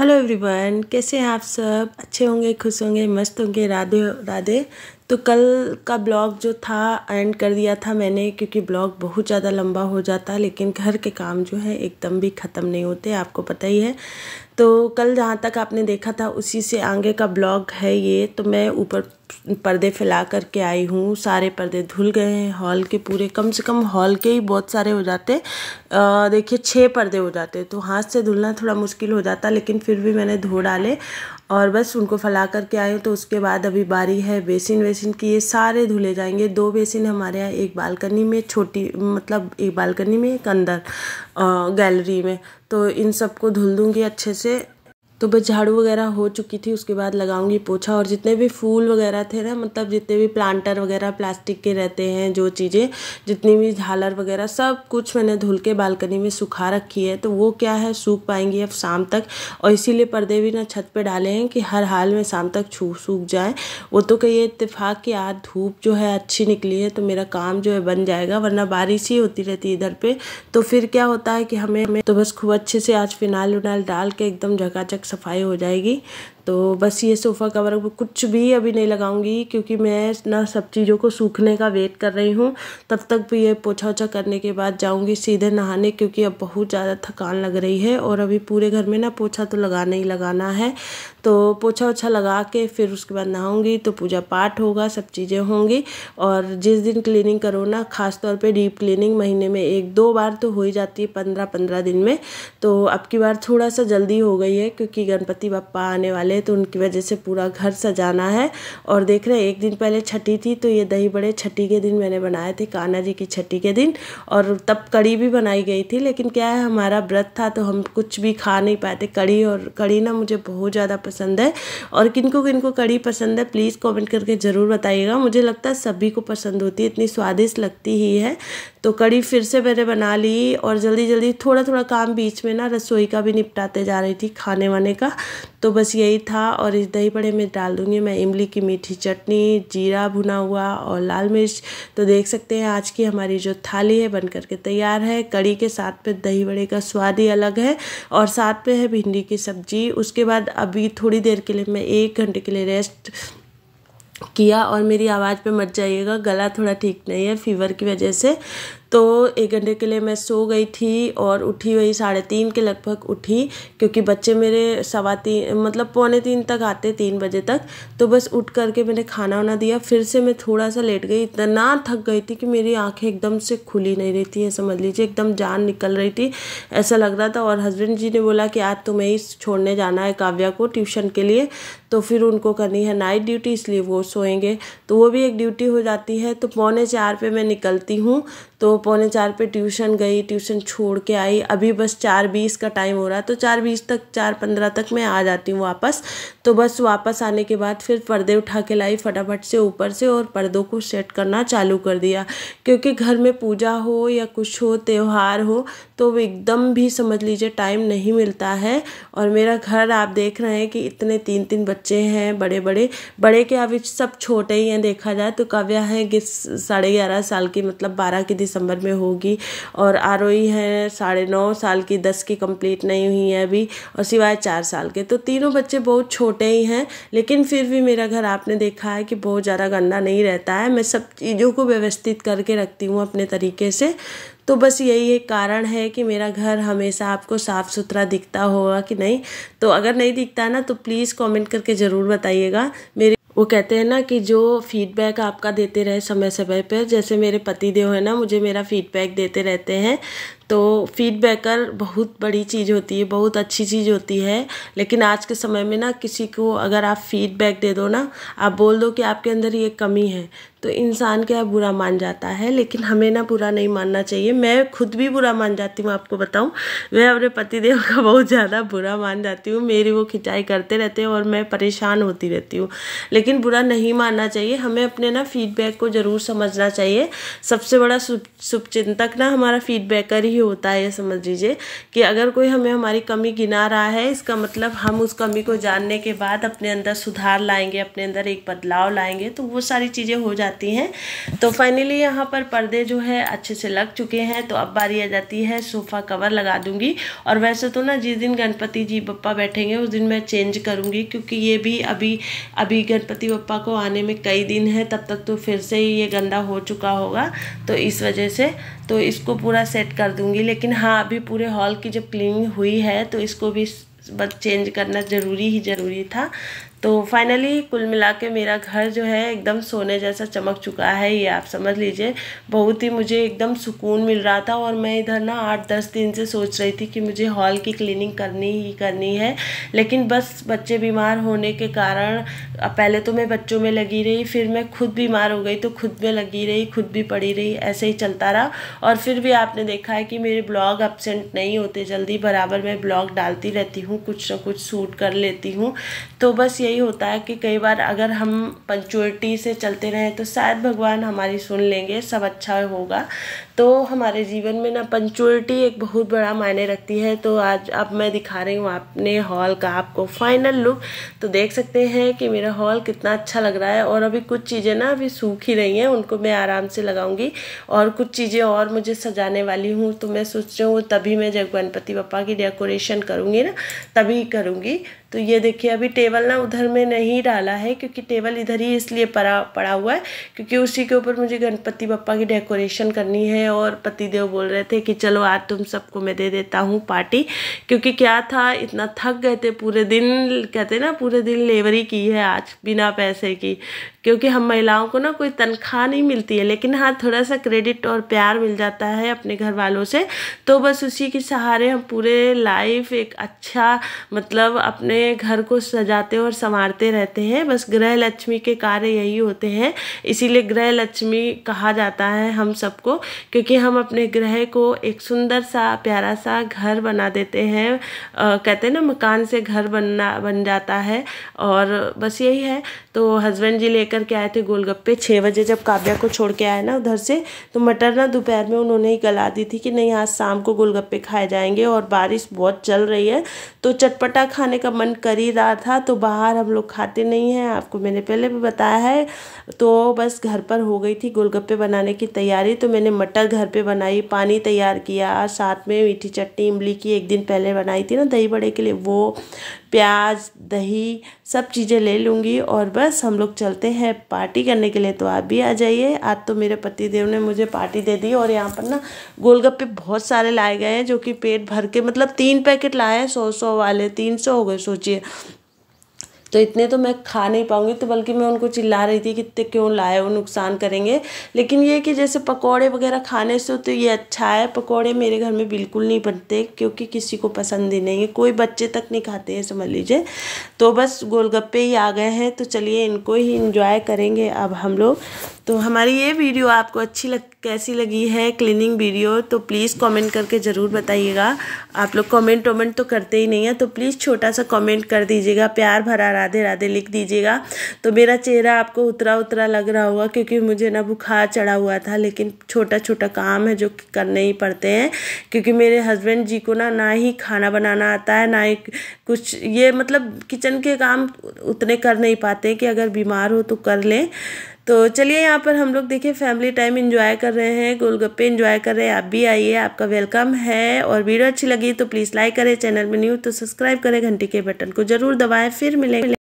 hello everyone कैसे हैं आप सब अच्छे होंगे खुश होंगे मस्त होंगे राधे राधे तो कल का ब्लॉग जो था एंड कर दिया था मैंने क्योंकि ब्लॉग बहुत ज़्यादा लंबा हो जाता है लेकिन घर के काम जो है एकदम भी ख़त्म नहीं होते आपको पता ही है तो कल जहाँ तक आपने देखा था उसी से आगे का ब्लॉग है ये तो मैं ऊपर पर्दे फैला करके आई हूँ सारे पर्दे धुल गए हैं हॉल के पूरे कम से कम हॉल के ही बहुत सारे हो जाते देखिए छः पर्दे हो जाते तो हाथ से धुलना थोड़ा मुश्किल हो जाता लेकिन फिर भी मैंने धो डाले और बस उनको फैला करके आए तो उसके बाद अभी बारी है बेसिन वेसिन की ये सारे धुले जाएंगे दो बेसिन हमारे यहाँ एक बालकनी में छोटी मतलब एक बालकनी में एक अंदर गैलरी में तो इन सबको धुल दूँगी अच्छे से तो बस झाड़ू वगैरह हो चुकी थी उसके बाद लगाऊंगी पोछा और जितने भी फूल वगैरह थे ना मतलब जितने भी प्लांटर वगैरह प्लास्टिक के रहते हैं जो चीज़ें जितनी भी झालर वगैरह सब कुछ मैंने धुल के बालकनी में सुखा रखी है तो वो क्या है सूख पाएंगी अब शाम तक और इसीलिए पर्दे भी ना छत पर डाले हैं कि हर हाल में शाम तक छू सूख जाए वो तो कहिए इतफाक़ कि आज धूप जो है अच्छी निकली है तो मेरा काम जो है बन जाएगा वरना बारिश ही होती रहती है इधर पर तो फिर क्या होता है कि हमें तो बस खूब अच्छे से आज फिनाइल उनाल डाल के एकदम झकाझक सफाई हो जाएगी तो बस ये सोफ़ा कवर कुछ भी अभी नहीं लगाऊंगी क्योंकि मैं ना सब चीज़ों को सूखने का वेट कर रही हूँ तब तक भी ये पोछा ओछा करने के बाद जाऊँगी सीधे नहाने क्योंकि अब बहुत ज़्यादा थकान लग रही है और अभी पूरे घर में ना पोछा तो लगाना ही लगाना है तो पोछा ओछा लगा के फिर उसके बाद नहाऊँगी तो पूजा पाठ होगा सब चीज़ें होंगी और जिस दिन क्लीनिंग करो ना ख़ासतौर पर डीप क्लीनिंग महीने में एक दो बार तो हो ही जाती है पंद्रह पंद्रह दिन में तो अब की बार थोड़ा सा जल्दी हो गई है क्योंकि गणपति बापा आने वाले वाले तो उनकी वजह से पूरा घर सजाना है और देख रहे हैं एक दिन पहले छठी थी तो ये दही बड़े छठी के दिन मैंने बनाए थे कान्हा जी की छठी के दिन और तब कड़ी भी बनाई गई थी लेकिन क्या है हमारा व्रत था तो हम कुछ भी खा नहीं पाते कड़ी और कड़ी ना मुझे बहुत ज़्यादा पसंद है और किनको किनको कड़ी पसंद है प्लीज़ कॉमेंट करके ज़रूर बताइएगा मुझे लगता है सभी को पसंद होती है इतनी स्वादिष्ट लगती ही है तो कड़ी फिर से मैंने बना ली और जल्दी जल्दी थोड़ा थोड़ा काम बीच में ना रसोई का भी निपटाते जा रही थी खाने वाने का तो बस यही था और इस दही बड़े में डाल दूँगी मैं इमली की मीठी चटनी जीरा भुना हुआ और लाल मिर्च तो देख सकते हैं आज की हमारी जो थाली है बन करके तैयार है कड़ी के साथ पे दही बड़े का स्वाद ही अलग है और साथ पे है भिंडी की सब्जी उसके बाद अभी थोड़ी देर के लिए मैं एक घंटे के लिए रेस्ट किया और मेरी आवाज़ पे मत जाइएगा गला थोड़ा ठीक नहीं है फीवर की वजह से तो एक घंटे के लिए मैं सो गई थी और उठी वही साढ़े तीन के लगभग उठी क्योंकि बच्चे मेरे सवा तीन मतलब पौने तीन तक आते तीन बजे तक तो बस उठ करके मैंने खाना वाना दिया फिर से मैं थोड़ा सा लेट गई इतना थक गई थी कि मेरी आँखें एकदम से खुली नहीं रही थी समझ लीजिए एकदम जान निकल रही थी ऐसा लग रहा था और हस्बैंड जी ने बोला कि आज तुम्हें ही छोड़ने जाना है काव्या को ट्यूशन के लिए तो फिर उनको करनी है नाइट ड्यूटी इसलिए वो सोएंगे तो वो भी एक ड्यूटी हो जाती है तो पौने चार पे मैं निकलती हूँ तो पौने चार पे ट्यूशन गई ट्यूशन छोड़ के आई अभी बस चार बीस का टाइम हो रहा है तो चार बीस तक चार पंद्रह तक मैं आ जाती हूँ वापस तो बस वापस आने के बाद फिर पर्दे उठा के लाई फटाफट से ऊपर से और पर्दों को सेट करना चालू कर दिया क्योंकि घर में पूजा हो या कुछ हो त्यौहार हो तो एकदम भी समझ लीजिए टाइम नहीं मिलता है और मेरा घर आप देख रहे हैं कि इतने तीन तीन बच्चे हैं बड़े बड़े बड़े के अभी सब छोटे ही हैं देखा जाए तो काव्या है साढ़े ग्यारह साल की मतलब बारह की दिसंबर में होगी और आर है साढ़े नौ साल की दस की कंप्लीट नहीं हुई है अभी और सिवाय चार साल के तो तीनों बच्चे बहुत छोटे ही हैं लेकिन फिर भी मेरा घर आपने देखा है कि बहुत ज़्यादा गंदा नहीं रहता है मैं सब चीज़ों को व्यवस्थित करके रखती हूँ अपने तरीके से तो बस यही एक कारण है कि मेरा घर हमेशा आपको साफ़ सुथरा दिखता होगा कि नहीं तो अगर नहीं दिखता ना तो प्लीज़ कमेंट करके ज़रूर बताइएगा मेरी वो कहते हैं ना कि जो फीडबैक आपका देते रहे समय समय पर जैसे मेरे पति देव है ना मुझे मेरा फीडबैक देते रहते हैं तो फीडबैकर बहुत बड़ी चीज़ होती है बहुत अच्छी चीज़ होती है लेकिन आज के समय में ना किसी को अगर आप फीडबैक दे दो ना आप बोल दो कि आपके अंदर ये कमी है तो इंसान क्या बुरा मान जाता है लेकिन हमें ना बुरा नहीं मानना चाहिए मैं खुद भी बुरा मान जाती हूँ आपको बताऊँ मैं अपने पतिदेव का बहुत ज़्यादा बुरा मान जाती हूँ मेरी वो खिंचाई करते रहते हैं और मैं परेशान होती रहती हूँ लेकिन बुरा नहीं मानना चाहिए हमें अपने ना फीडबैक को ज़रूर समझना चाहिए सबसे बड़ा शुभचिंतक ना हमारा फीडबैकर ही होता है समझ लीजिए कि अगर कोई हमें हमारी कमी गिना रहा है इसका मतलब हम उस कमी को जानने के बाद अपने अंदर सुधार लाएंगे अपने अंदर एक बदलाव लाएंगे तो वो सारी चीज़ें हो जाती जाती हैं तो फाइनली यहाँ पर पर्दे जो है अच्छे से लग चुके हैं तो अब बारी आ जाती है सोफ़ा कवर लगा दूँगी और वैसे तो ना जिस दिन गणपति जी बप्पा बैठेंगे उस दिन मैं चेंज करूँगी क्योंकि ये भी अभी अभी गणपति बप्पा को आने में कई दिन है तब तक तो फिर से ही ये गंदा हो चुका होगा तो इस वजह से तो इसको पूरा सेट कर दूँगी लेकिन हाँ अभी पूरे हॉल की जब क्लीनिंग हुई है तो इसको भी बस चेंज करना ज़रूरी ही ज़रूरी था तो फाइनली कुल मिला के मेरा घर जो है एकदम सोने जैसा चमक चुका है ये आप समझ लीजिए बहुत ही मुझे एकदम सुकून मिल रहा था और मैं इधर ना आठ दस दिन से सोच रही थी कि मुझे हॉल की क्लीनिंग करनी ही करनी है लेकिन बस बच्चे बीमार होने के कारण पहले तो मैं बच्चों में लगी रही फिर मैं खुद बीमार हो गई तो खुद में लगी रही खुद भी पड़ी रही ऐसे ही चलता रहा और फिर भी आपने देखा है कि मेरे ब्लॉग अपसेंट नहीं होते जल्दी बराबर मैं ब्लॉग डालती रहती हूँ कुछ ना कुछ सूट कर लेती हूँ तो बस ये यही होता है कि कई बार अगर हम पंचुअलिटी से चलते रहें तो शायद भगवान हमारी सुन लेंगे सब अच्छा होगा तो हमारे जीवन में ना पंचुअलिटी एक बहुत बड़ा मायने रखती है तो आज अब मैं दिखा रही हूँ अपने हॉल का आपको फाइनल लुक तो देख सकते हैं कि मेरा हॉल कितना अच्छा लग रहा है और अभी कुछ चीज़ें ना अभी सूख ही रही हैं उनको मैं आराम से लगाऊंगी और कुछ चीज़ें और मुझे सजाने वाली हूँ तो मैं सोच रही हूँ तभी मैं जब गणपति पप्पा की डेकोरेशन करूँगी ना तभी करूँगी तो ये देखिए अभी टेबल ना उधर में नहीं डाला है क्योंकि टेबल इधर ही इसलिए पड़ा पड़ा हुआ है क्योंकि उसी के ऊपर मुझे गणपति पप्पा की डेकोरेशन करनी है और पतिदेव बोल रहे थे कि चलो आज तुम सबको मैं दे देता हूँ पार्टी क्योंकि क्या था इतना थक गए थे पूरे दिन कहते ना पूरे दिन लेवरी की है आज बिना पैसे की क्योंकि हम महिलाओं को ना कोई तनख्वाह नहीं मिलती है लेकिन हाँ थोड़ा सा क्रेडिट और प्यार मिल जाता है अपने घर वालों से तो बस उसी के सहारे हम पूरे लाइफ एक अच्छा मतलब अपने घर को सजाते और संवारते रहते हैं बस ग्रह लक्ष्मी के कार्य यही होते हैं इसीलिए ग्रह लक्ष्मी कहा जाता है हम सबको क्योंकि हम अपने ग्रह को एक सुंदर सा प्यारा सा घर बना देते हैं आ, कहते हैं ना मकान से घर बनना बन जाता है और बस यही है तो हस्बैंड जी ले लेकर के आए थे गोलगप्पे छः बजे जब काव्या को छोड़ के आए ना उधर से तो मटर ना दोपहर में उन्होंने ही गला दी थी कि नहीं आज शाम को गोलगप्पे खाए जाएंगे और बारिश बहुत चल रही है तो चटपटा खाने का मन कर ही रहा था तो बाहर हम लोग खाते नहीं हैं आपको मैंने पहले भी बताया है तो बस घर पर हो गई थी गोलगप्पे बनाने की तैयारी तो मैंने मटर घर पर बनाई पानी तैयार किया साथ में मीठी चटनी इमली की एक दिन पहले बनाई थी ना दही बड़े के लिए वो प्याज दही सब चीज़ें ले लूँगी और बस हम लोग चलते हैं पार्टी करने के लिए तो आप भी आ जाइए आज तो मेरे पति देव ने मुझे पार्टी दे दी और यहाँ पर ना गोलगप्पे बहुत सारे लाए गए हैं जो कि पेट भर के मतलब तीन पैकेट लाए हैं सौ सौ वाले तीन सौ हो गए सोचिए तो इतने तो मैं खा नहीं पाऊँगी तो बल्कि मैं उनको चिल्ला रही थी कि इतने क्यों लाए वो नुकसान करेंगे लेकिन ये कि जैसे पकौड़े वगैरह खाने से तो ये अच्छा है पकौड़े मेरे घर में बिल्कुल नहीं बनते क्योंकि किसी को पसंद ही नहीं है कोई बच्चे तक नहीं खाते हैं समझ लीजिए तो बस गोलगप्पे ही आ गए हैं तो चलिए इनको ही इंजॉय करेंगे अब हम लोग तो हमारी ये वीडियो आपको अच्छी लग कैसी लगी है क्लीनिंग वीडियो तो प्लीज़ कमेंट करके ज़रूर बताइएगा आप लोग कमेंट वमेंट तो करते ही नहीं है तो प्लीज़ छोटा सा कमेंट कर दीजिएगा प्यार भरा राधे राधे लिख दीजिएगा तो मेरा चेहरा आपको उतरा उतरा लग रहा होगा क्योंकि मुझे ना बुखार चढ़ा हुआ था लेकिन छोटा छोटा काम है जो करने ही पड़ते हैं क्योंकि मेरे हस्बैंड जी को ना ना ही खाना बनाना आता है ना ही कुछ ये मतलब किचन के काम उतने कर नहीं पाते कि अगर बीमार हो तो कर लें तो चलिए यहाँ पर हम लोग देखिए फैमिली टाइम इन्जॉय कर रहे हैं गोलगप्पे इन्जॉय कर रहे हैं आप भी आइए आपका वेलकम है और वीडियो अच्छी लगी तो प्लीज़ लाइक करें चैनल में न्यू तो सब्सक्राइब करें घंटी के बटन को जरूर दबाएँ फिर मिलेंगे